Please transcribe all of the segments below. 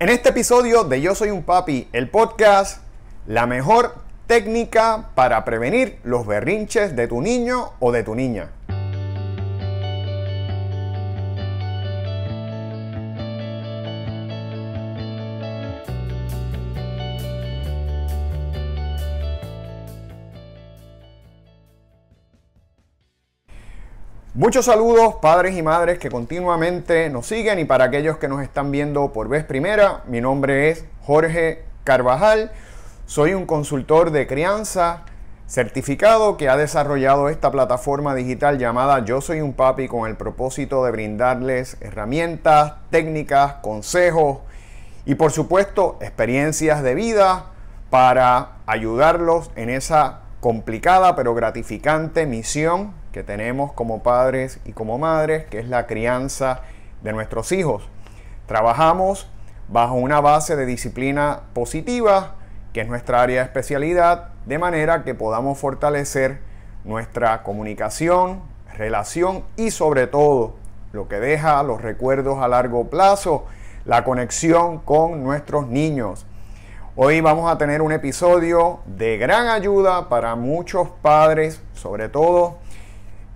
En este episodio de Yo Soy un Papi, el podcast, la mejor técnica para prevenir los berrinches de tu niño o de tu niña. Muchos saludos, padres y madres que continuamente nos siguen y para aquellos que nos están viendo por vez primera, mi nombre es Jorge Carvajal, soy un consultor de crianza certificado que ha desarrollado esta plataforma digital llamada Yo Soy un Papi con el propósito de brindarles herramientas, técnicas, consejos y por supuesto experiencias de vida para ayudarlos en esa complicada pero gratificante misión que tenemos como padres y como madres, que es la crianza de nuestros hijos. Trabajamos bajo una base de disciplina positiva, que es nuestra área de especialidad, de manera que podamos fortalecer nuestra comunicación, relación y sobre todo lo que deja los recuerdos a largo plazo, la conexión con nuestros niños. Hoy vamos a tener un episodio de gran ayuda para muchos padres, sobre todo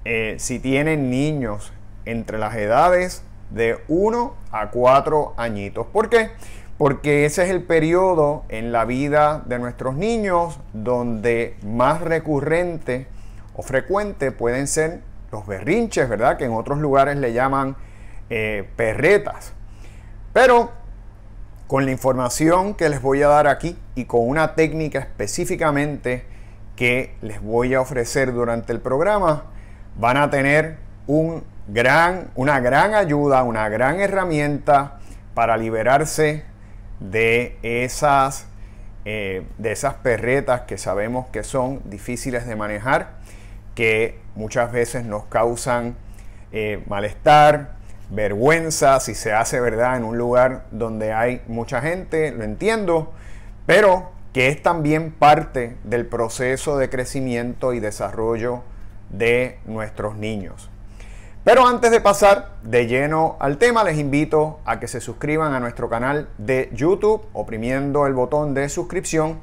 eh, si tienen niños entre las edades de 1 a 4 añitos. ¿Por qué? Porque ese es el periodo en la vida de nuestros niños donde más recurrente o frecuente pueden ser los berrinches, ¿verdad? Que en otros lugares le llaman eh, perretas. Pero con la información que les voy a dar aquí y con una técnica específicamente que les voy a ofrecer durante el programa, van a tener un gran, una gran ayuda, una gran herramienta para liberarse de esas, eh, de esas perretas que sabemos que son difíciles de manejar, que muchas veces nos causan eh, malestar, vergüenza, si se hace verdad en un lugar donde hay mucha gente, lo entiendo, pero que es también parte del proceso de crecimiento y desarrollo de nuestros niños. Pero antes de pasar de lleno al tema, les invito a que se suscriban a nuestro canal de YouTube oprimiendo el botón de suscripción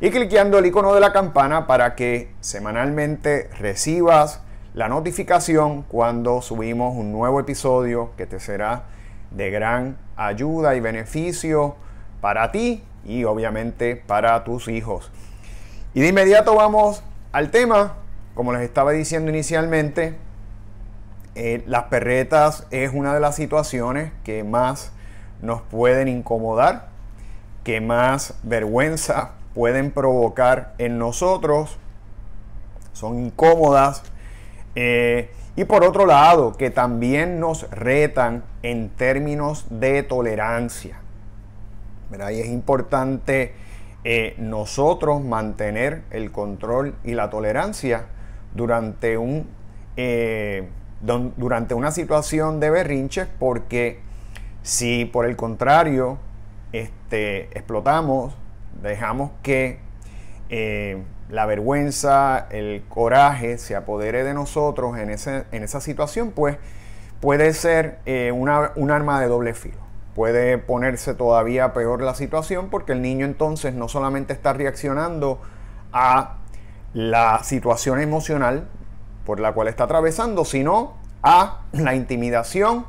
y cliqueando el icono de la campana para que semanalmente recibas la notificación cuando subimos un nuevo episodio que te será de gran ayuda y beneficio para ti y obviamente para tus hijos. Y de inmediato vamos al tema como les estaba diciendo inicialmente, eh, las perretas es una de las situaciones que más nos pueden incomodar, que más vergüenza pueden provocar en nosotros, son incómodas. Eh, y por otro lado, que también nos retan en términos de tolerancia. Y es importante eh, nosotros mantener el control y la tolerancia durante, un, eh, durante una situación de berrinches porque si por el contrario este, explotamos, dejamos que eh, la vergüenza, el coraje se apodere de nosotros en, esa situación, pues puede ser eh, un arma de doble filo. Puede ponerse todavía peor la situación porque el niño entonces no solamente está reaccionando a la situación emocional por la cual está atravesando, sino a la intimidación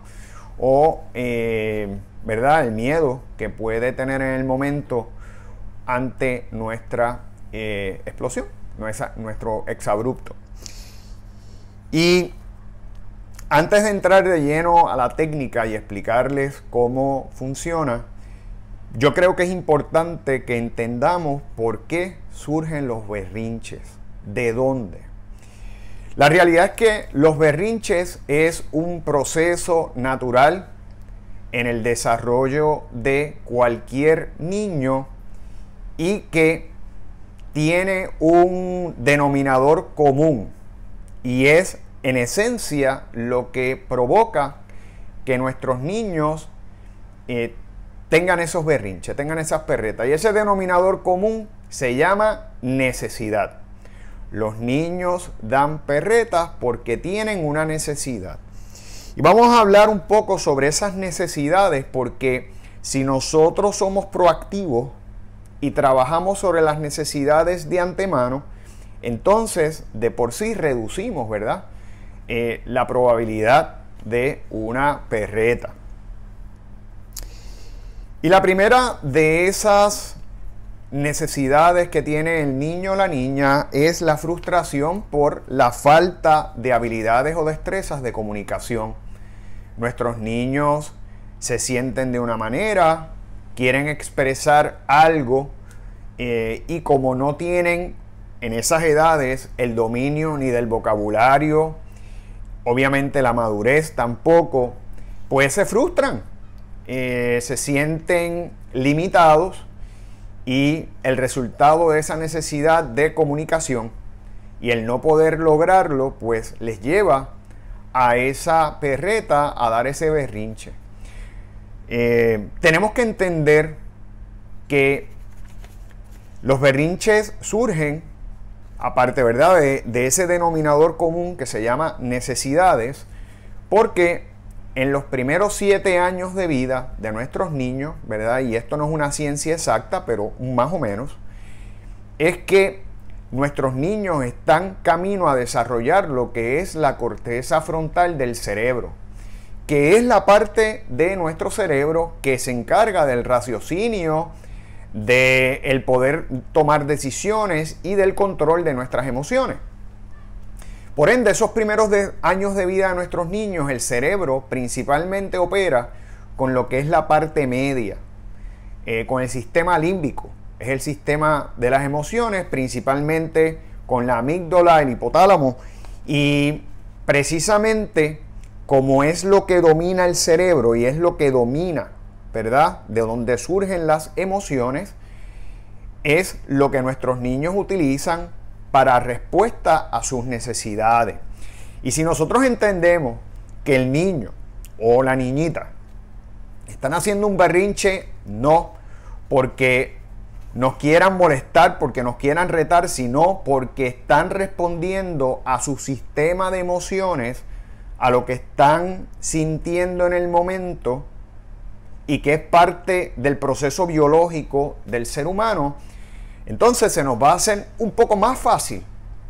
o eh, ¿verdad? el miedo que puede tener en el momento ante nuestra eh, explosión, nuestro exabrupto. Y antes de entrar de lleno a la técnica y explicarles cómo funciona, yo creo que es importante que entendamos por qué surgen los berrinches, de dónde. La realidad es que los berrinches es un proceso natural en el desarrollo de cualquier niño y que tiene un denominador común y es en esencia lo que provoca que nuestros niños eh, tengan esos berrinches, tengan esas perretas. Y ese denominador común se llama necesidad. Los niños dan perretas porque tienen una necesidad. Y vamos a hablar un poco sobre esas necesidades porque si nosotros somos proactivos y trabajamos sobre las necesidades de antemano, entonces de por sí reducimos, ¿verdad? Eh, la probabilidad de una perreta. Y la primera de esas necesidades que tiene el niño o la niña es la frustración por la falta de habilidades o destrezas de comunicación. Nuestros niños se sienten de una manera, quieren expresar algo eh, y como no tienen en esas edades el dominio ni del vocabulario, obviamente la madurez tampoco, pues se frustran eh, se sienten limitados y el resultado de esa necesidad de comunicación y el no poder lograrlo, pues les lleva a esa perreta a dar ese berrinche. Eh, tenemos que entender que los berrinches surgen, aparte ¿verdad? de ese denominador común que se llama necesidades, porque en los primeros siete años de vida de nuestros niños, ¿verdad? Y esto no es una ciencia exacta, pero más o menos, es que nuestros niños están camino a desarrollar lo que es la corteza frontal del cerebro, que es la parte de nuestro cerebro que se encarga del raciocinio, del poder tomar decisiones y del control de nuestras emociones. Por ende, esos primeros años de vida de nuestros niños, el cerebro principalmente opera con lo que es la parte media, eh, con el sistema límbico. Es el sistema de las emociones, principalmente con la amígdala, el hipotálamo. Y precisamente como es lo que domina el cerebro y es lo que domina, ¿verdad? De donde surgen las emociones, es lo que nuestros niños utilizan para respuesta a sus necesidades. Y si nosotros entendemos que el niño o la niñita están haciendo un berrinche, no porque nos quieran molestar, porque nos quieran retar, sino porque están respondiendo a su sistema de emociones, a lo que están sintiendo en el momento y que es parte del proceso biológico del ser humano entonces se nos va a hacer un poco más fácil,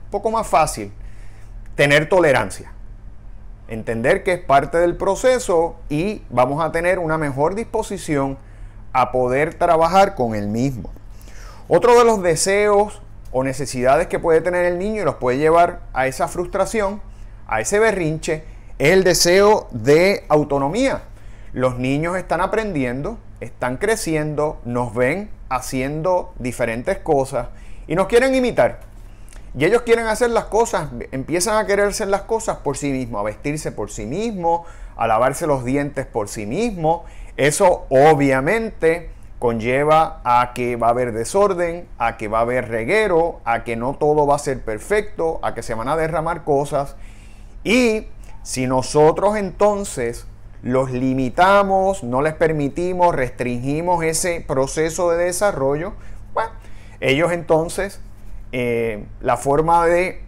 un poco más fácil tener tolerancia. Entender que es parte del proceso y vamos a tener una mejor disposición a poder trabajar con el mismo. Otro de los deseos o necesidades que puede tener el niño y los puede llevar a esa frustración, a ese berrinche, es el deseo de autonomía. Los niños están aprendiendo, están creciendo, nos ven haciendo diferentes cosas y nos quieren imitar. Y ellos quieren hacer las cosas, empiezan a querer hacer las cosas por sí mismos, a vestirse por sí mismos, a lavarse los dientes por sí mismos. Eso obviamente conlleva a que va a haber desorden, a que va a haber reguero, a que no todo va a ser perfecto, a que se van a derramar cosas. Y si nosotros entonces los limitamos, no les permitimos, restringimos ese proceso de desarrollo, bueno, ellos entonces eh, la forma de,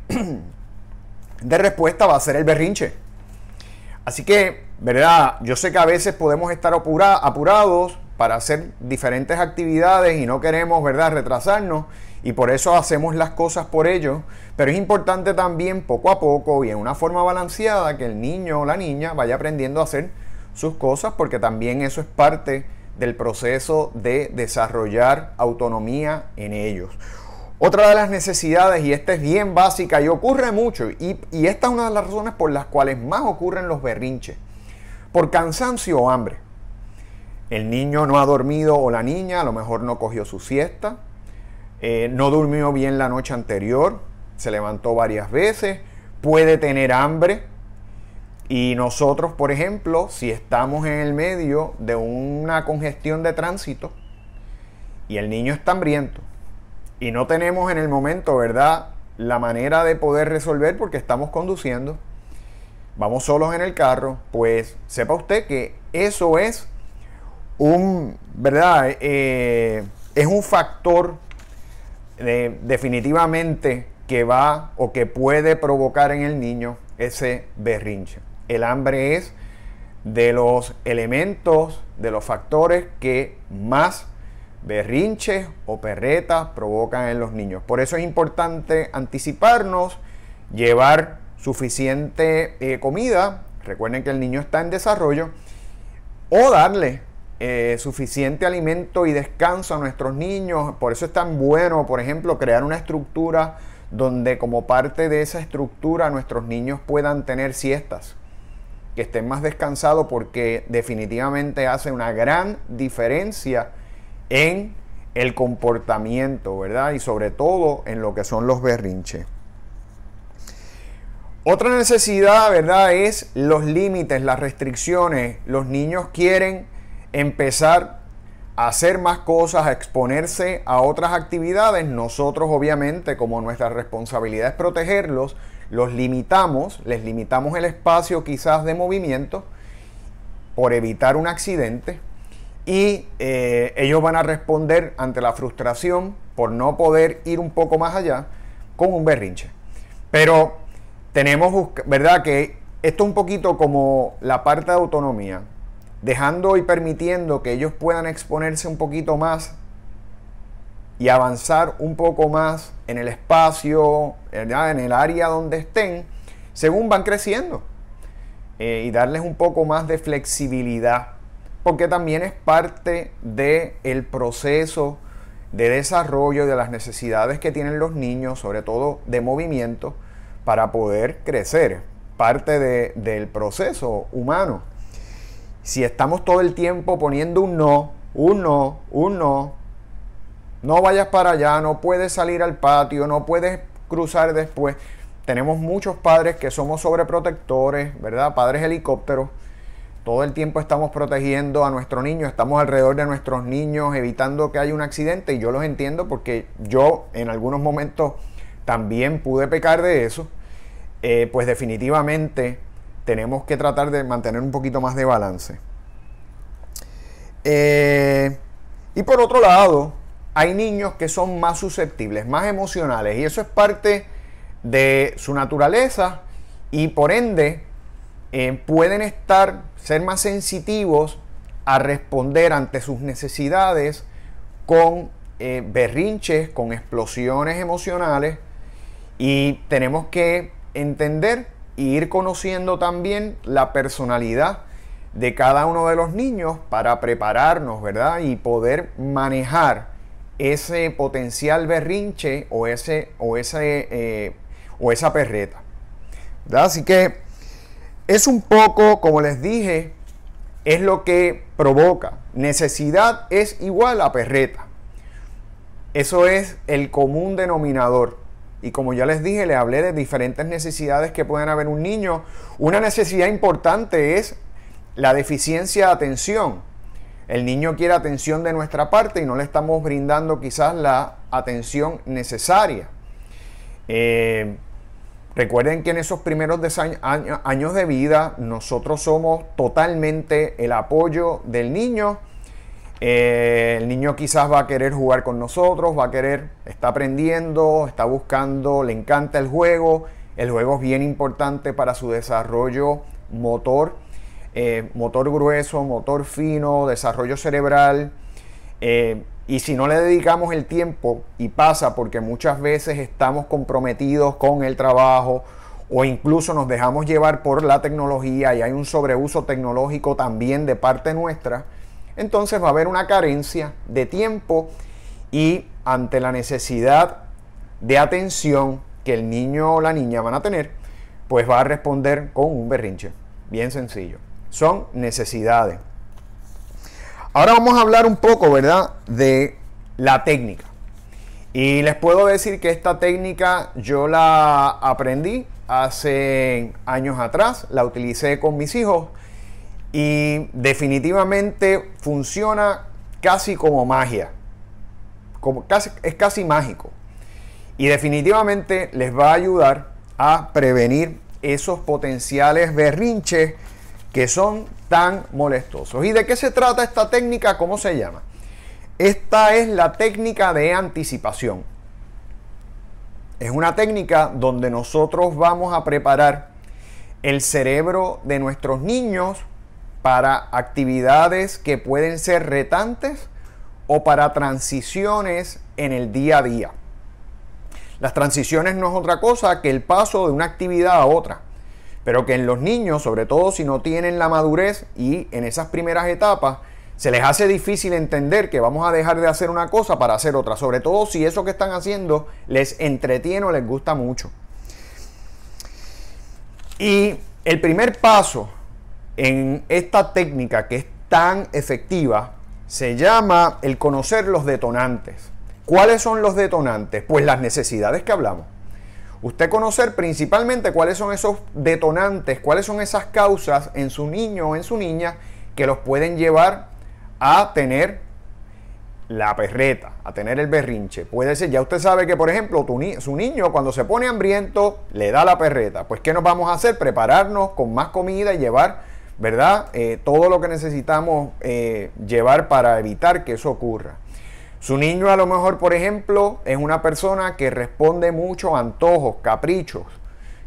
de respuesta va a ser el berrinche. Así que, ¿verdad? Yo sé que a veces podemos estar apurados para hacer diferentes actividades y no queremos, ¿verdad?, retrasarnos y por eso hacemos las cosas por ellos, pero es importante también poco a poco y en una forma balanceada que el niño o la niña vaya aprendiendo a hacer sus cosas, porque también eso es parte del proceso de desarrollar autonomía en ellos. Otra de las necesidades, y esta es bien básica y ocurre mucho, y, esta es una de las razones por las cuales más ocurren los berrinches, por cansancio o hambre. El niño no ha dormido o la niña a lo mejor no cogió su siesta, eh, no durmió bien la noche anterior, se levantó varias veces, puede tener hambre, y nosotros, por ejemplo, si estamos en el medio de una congestión de tránsito y el niño está hambriento y no tenemos en el momento, ¿verdad?, la manera de poder resolver porque estamos conduciendo, vamos solos en el carro, pues sepa usted que eso es un, ¿verdad? Eh, es un factor eh, definitivamente que va o que puede provocar en el niño ese berrinche. El hambre es de los elementos, de los factores que más berrinches o perretas provocan en los niños. Por eso es importante anticiparnos, llevar suficiente eh, comida, recuerden que el niño está en desarrollo, o darle eh, suficiente alimento y descanso a nuestros niños. Por eso es tan bueno, por ejemplo, crear una estructura donde como parte de esa estructura nuestros niños puedan tener siestas que estén más descansados porque definitivamente hace una gran diferencia en el comportamiento, ¿verdad? Y sobre todo en lo que son los berrinches. Otra necesidad, ¿verdad? Es los límites, las restricciones. Los niños quieren empezar hacer más cosas, exponerse a otras actividades, nosotros obviamente como nuestra responsabilidad es protegerlos, los limitamos, les limitamos el espacio quizás de movimiento por evitar un accidente y eh, ellos van a responder ante la frustración por no poder ir un poco más allá con un berrinche. Pero tenemos, ¿verdad? Que esto es un poquito como la parte de autonomía dejando y permitiendo que ellos puedan exponerse un poquito más y avanzar un poco más en el espacio, en el área donde estén, según van creciendo. Eh, y darles un poco más de flexibilidad, porque también es parte del el proceso de desarrollo de las necesidades que tienen los niños, sobre todo de movimiento, para poder crecer, parte del proceso humano si estamos todo el tiempo poniendo un no, un no, un no, no vayas para allá, no puedes salir al patio, no puedes cruzar después. Tenemos muchos padres que somos sobreprotectores, ¿verdad? Padres helicópteros. Todo el tiempo estamos protegiendo a nuestro niño, estamos alrededor de nuestros niños, evitando que haya un accidente. Y yo los entiendo porque yo en algunos momentos también pude pecar de eso. Eh, pues definitivamente tenemos que tratar de mantener un poquito más de balance. Eh, y por otro lado, hay niños que son más susceptibles, más emocionales, y eso es parte de su naturaleza y por ende eh, pueden estar, ser más sensitivos a responder ante sus necesidades con eh, berrinches, con explosiones emocionales y tenemos que entender ir conociendo también la personalidad de cada uno de los niños para prepararnos, ¿verdad? Y poder manejar ese potencial berrinche o, ese, o, ese, eh, o esa perreta. ¿verdad? Así que es un poco, como les dije, es lo que provoca. Necesidad es igual a perreta. Eso es el común denominador. Y como ya les dije, les hablé de diferentes necesidades que pueden haber un niño. Una necesidad importante es la deficiencia de atención. El niño quiere atención de nuestra parte y no le estamos brindando quizás la atención necesaria. Eh, recuerden que en esos primeros años de vida nosotros somos totalmente el apoyo del niño eh, el niño quizás va a querer jugar con nosotros, va a querer, está aprendiendo, está buscando, le encanta el juego. El juego es bien importante para su desarrollo motor, eh, motor grueso, motor fino, desarrollo cerebral. Eh, y si no le dedicamos el tiempo, y pasa porque muchas veces estamos comprometidos con el trabajo o incluso nos dejamos llevar por la tecnología y hay un sobreuso tecnológico también de parte nuestra, entonces va a haber una carencia de tiempo y ante la necesidad de atención que el niño o la niña van a tener, pues va a responder con un berrinche. Bien sencillo. Son necesidades. Ahora vamos a hablar un poco, ¿verdad?, de la técnica. Y les puedo decir que esta técnica yo la aprendí hace años atrás, la utilicé con mis hijos y definitivamente funciona casi como magia. es casi mágico. Y definitivamente les va a ayudar a prevenir esos potenciales berrinches que son tan molestosos. ¿Y de qué se trata esta técnica? ¿Cómo se llama? Esta es la técnica de anticipación. Es una técnica donde nosotros vamos a preparar el cerebro de nuestros niños para actividades que pueden ser retantes o para transiciones en el día a día. Las transiciones no es otra cosa que el paso de una actividad a otra, pero que en los niños, sobre todo si no tienen la madurez y en esas primeras etapas, se les hace difícil entender que vamos a dejar de hacer una cosa para hacer otra, sobre todo si eso que están haciendo les entretiene o les gusta mucho. Y el primer paso en esta técnica que es tan efectiva se llama el conocer los detonantes. ¿Cuáles son los detonantes? Pues las necesidades que hablamos. Usted conocer principalmente cuáles son esos detonantes, cuáles son esas causas en su niño o en su niña que los pueden llevar a tener la perreta, a tener el berrinche. Puede ser, ya usted sabe que, por ejemplo, su niño cuando se pone hambriento le da la perreta. Pues, ¿qué nos vamos a hacer? Prepararnos con más comida y llevar ¿verdad? Eh, todo lo que necesitamos eh, llevar para evitar que eso ocurra. Su niño a lo mejor, por ejemplo, es una persona que responde mucho a antojos, caprichos,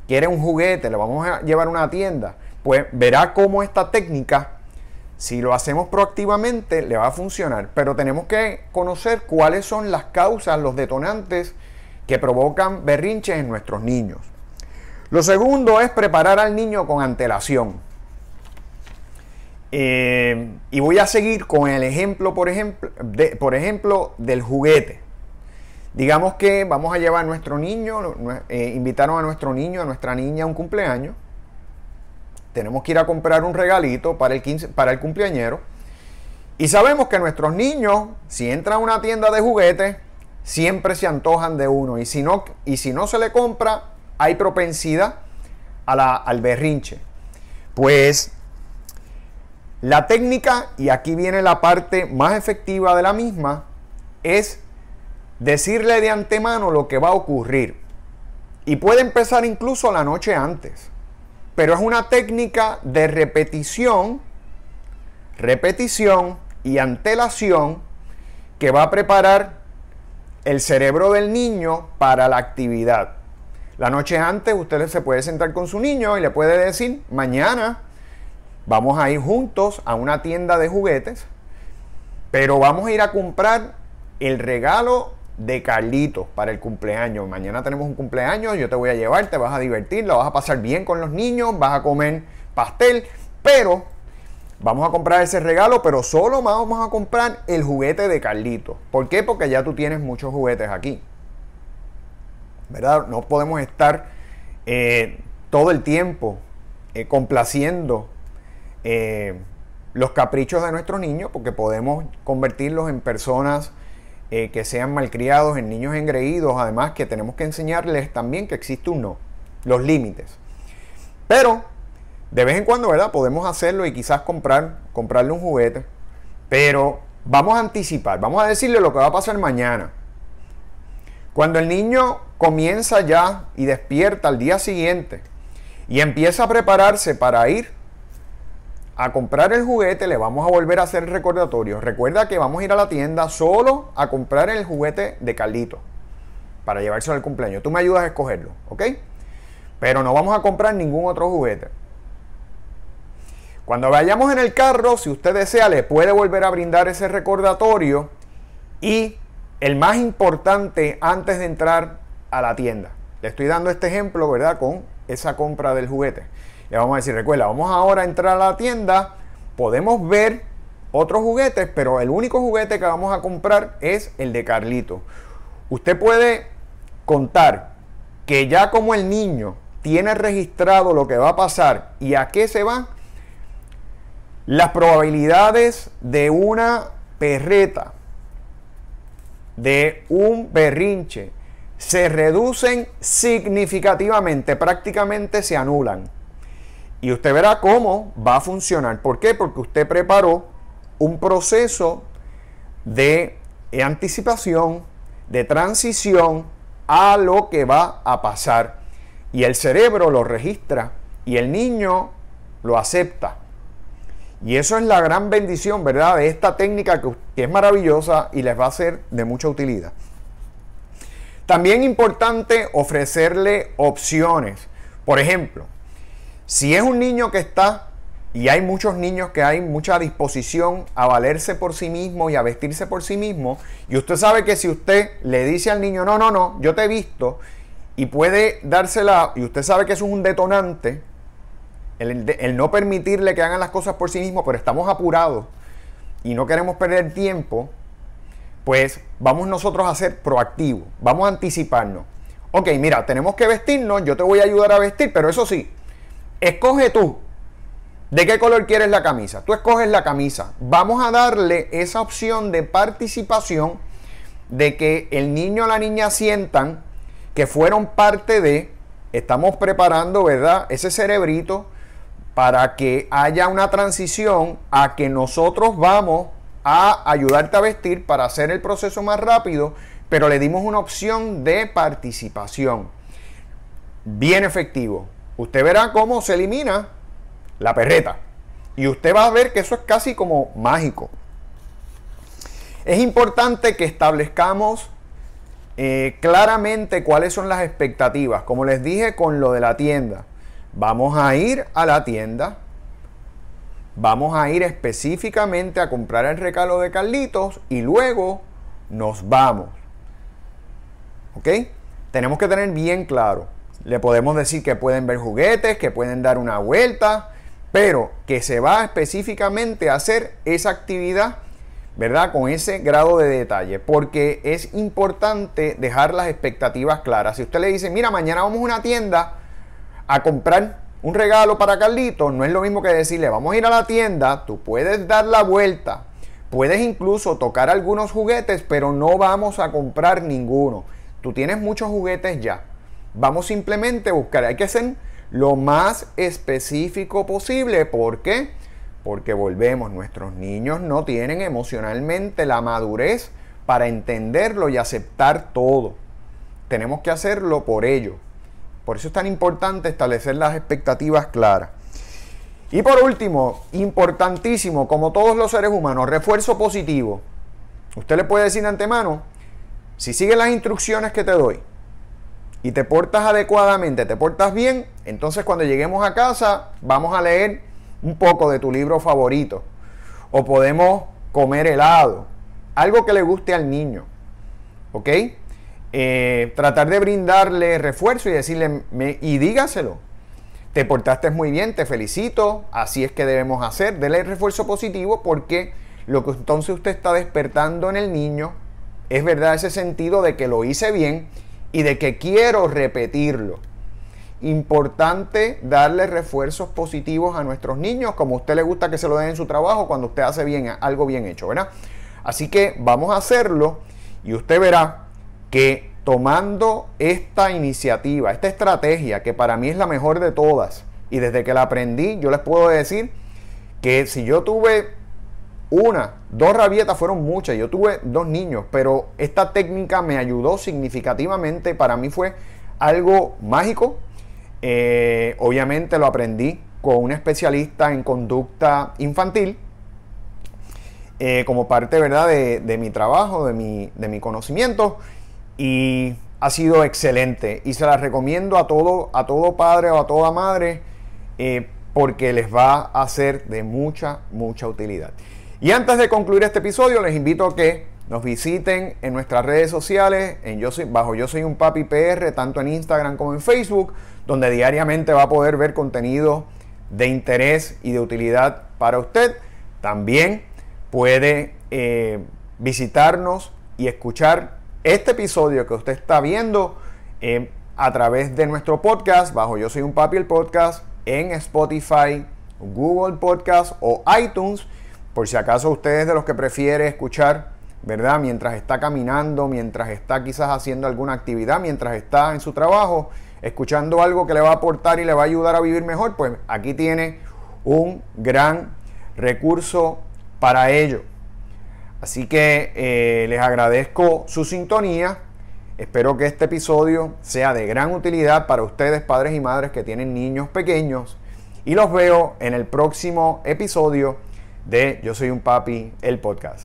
quiere un juguete, le vamos a llevar a una tienda. Pues verá cómo esta técnica, si lo hacemos proactivamente, le va a funcionar. Pero tenemos que conocer cuáles son las causas, los detonantes que provocan berrinches en nuestros niños. Lo segundo es preparar al niño con antelación. Eh, y voy a seguir con el ejemplo, por ejemplo, por ejemplo, del juguete. Digamos que vamos a llevar a nuestro niño, eh, invitaron a nuestro niño, a nuestra niña a un cumpleaños. Tenemos que ir a comprar un regalito para el, para el cumpleañero. Y sabemos que nuestros niños, si entran a una tienda de juguetes, siempre se antojan de uno. Y si no, y si no se le compra, hay propensidad a la, al berrinche. Pues la técnica, y aquí viene la parte más efectiva de la misma, es decirle de antemano lo que va a ocurrir. Y puede empezar incluso la noche antes. Pero es una técnica de repetición, repetición y antelación que va a preparar el cerebro del niño para la actividad. La noche antes usted se puede sentar con su niño y le puede decir, mañana vamos a ir juntos a una tienda de juguetes, pero vamos a ir a comprar el regalo de Carlitos para el cumpleaños. Mañana tenemos un cumpleaños, yo te voy a llevar, te vas a divertir, lo vas a pasar bien con los niños, vas a comer pastel, pero vamos a comprar ese regalo, pero solo vamos a comprar el juguete de Carlitos. ¿Por qué? Porque ya tú tienes muchos juguetes aquí. ¿Verdad? No podemos estar eh, todo el tiempo eh, complaciendo eh, los caprichos de nuestro niño, porque podemos convertirlos en personas eh, que sean malcriados, en niños engreídos, además que tenemos que enseñarles también que existe un no, los límites. Pero de vez en cuando, ¿verdad? Podemos hacerlo y quizás comprar, comprarle un juguete, pero vamos a anticipar, vamos a decirle lo que va a pasar mañana. Cuando el niño comienza ya y despierta al día siguiente y empieza a prepararse para ir a comprar el juguete, le vamos a volver a hacer el recordatorio. Recuerda que vamos a ir a la tienda solo a comprar el juguete de Carlito para llevarse al cumpleaños. Tú me ayudas a escogerlo, ¿ok? Pero no vamos a comprar ningún otro juguete. Cuando vayamos en el carro, si usted desea, le puede volver a brindar ese recordatorio y el más importante antes de entrar a la tienda. Le estoy dando este ejemplo, ¿verdad? Con esa compra del juguete ya vamos a decir, recuerda, vamos ahora a entrar a la tienda, podemos ver otros juguetes, pero el único juguete que vamos a comprar es el de Carlito. Usted puede contar que ya como el niño tiene registrado lo que va a pasar y a qué se va, las probabilidades de una perreta, de un berrinche, se reducen significativamente, prácticamente se anulan. Y usted verá cómo va a funcionar. ¿Por qué? Porque usted preparó un proceso de anticipación, de transición a lo que va a pasar. Y el cerebro lo registra y el niño lo acepta. Y eso es la gran bendición, ¿verdad? De esta técnica que, es maravillosa y les va a ser de mucha utilidad. También importante ofrecerle opciones. Por ejemplo, si es un niño que está, y hay muchos niños que hay mucha disposición a valerse por sí mismo y a vestirse por sí mismo, y usted sabe que si usted le dice al niño, no, no, no, yo te he visto, y puede dársela, y usted sabe que eso es un detonante, el, el no permitirle que hagan las cosas por sí mismo, pero estamos apurados y no queremos perder tiempo, pues vamos nosotros a ser proactivos, vamos a anticiparnos. Ok, mira, tenemos que vestirnos, yo te voy a ayudar a vestir, pero eso sí, escoge tú de qué color quieres la camisa. Tú escoges la camisa. Vamos a darle esa opción de participación de que el niño o la niña sientan que fueron parte de, estamos preparando, ¿verdad? Ese cerebrito para que haya una transición a que nosotros vamos a ayudarte a vestir para hacer el proceso más rápido, pero le dimos una opción de participación. Bien efectivo usted verá cómo se elimina la perreta. Y usted va a ver que eso es casi como mágico. Es importante que establezcamos eh, claramente cuáles son las expectativas. Como les dije con lo de la tienda, vamos a ir a la tienda, vamos a ir específicamente a comprar el recalo de Carlitos y luego nos vamos. ¿Ok? Tenemos que tener bien claro le podemos decir que pueden ver juguetes, que pueden dar una vuelta, pero que se va específicamente a hacer esa actividad, ¿verdad? Con ese grado de detalle, porque es importante dejar las expectativas claras. Si usted le dice, mira, mañana vamos a una tienda a comprar un regalo para Carlito, no es lo mismo que decirle, vamos a ir a la tienda, tú puedes dar la vuelta, puedes incluso tocar algunos juguetes, pero no vamos a comprar ninguno. Tú tienes muchos juguetes ya. Vamos simplemente a buscar, hay que ser lo más específico posible. ¿Por qué? Porque volvemos, nuestros niños no tienen emocionalmente la madurez para entenderlo y aceptar todo. Tenemos que hacerlo por ello. Por eso es tan importante establecer las expectativas claras. Y por último, importantísimo, como todos los seres humanos, refuerzo positivo. Usted le puede decir de antemano, si sigue las instrucciones que te doy, y te portas adecuadamente, te portas bien, entonces cuando lleguemos a casa vamos a leer un poco de tu libro favorito. O podemos comer helado, algo que le guste al niño. ¿Ok? Eh, tratar de brindarle refuerzo y decirle, y dígaselo. Te portaste muy bien, te felicito, así es que debemos hacer. Dele refuerzo positivo porque lo que entonces usted está despertando en el niño es verdad ese sentido de que lo hice bien y de que quiero repetirlo. Importante darle refuerzos positivos a nuestros niños, como a usted le gusta que se lo den en su trabajo cuando usted hace bien algo bien hecho, ¿verdad? Así que vamos a hacerlo y usted verá que tomando esta iniciativa, esta estrategia que para mí es la mejor de todas y desde que la aprendí, yo les puedo decir que si yo tuve una, dos rabietas fueron muchas. Yo tuve dos niños, pero esta técnica me ayudó significativamente. Para mí fue algo mágico. Eh, obviamente lo aprendí con un especialista en conducta infantil. Eh, como parte ¿verdad? De, mi trabajo, de mi, conocimiento. Y ha sido excelente. Y se la recomiendo a todo, a todo padre o a toda madre. Eh, porque les va a ser de mucha, mucha utilidad. Y antes de concluir este episodio, les invito a que nos visiten en nuestras redes sociales, en bajo Yo Soy un Papi PR, tanto en Instagram como en Facebook, donde diariamente va a poder ver contenido de interés y de utilidad para usted. También puede eh, visitarnos y escuchar este episodio que usted está viendo eh, a través de nuestro podcast, bajo Yo Soy un Papi el podcast, en Spotify, Google Podcast o iTunes por si acaso usted es de los que prefiere escuchar, ¿verdad? Mientras está caminando, mientras está quizás haciendo alguna actividad, mientras está en su trabajo, escuchando algo que le va a aportar y le va a ayudar a vivir mejor, pues aquí tiene un gran recurso para ello. Así que eh, les agradezco su sintonía. Espero que este episodio sea de gran utilidad para ustedes, padres y madres que tienen niños pequeños. Y los veo en el próximo episodio de Yo Soy un Papi, el podcast.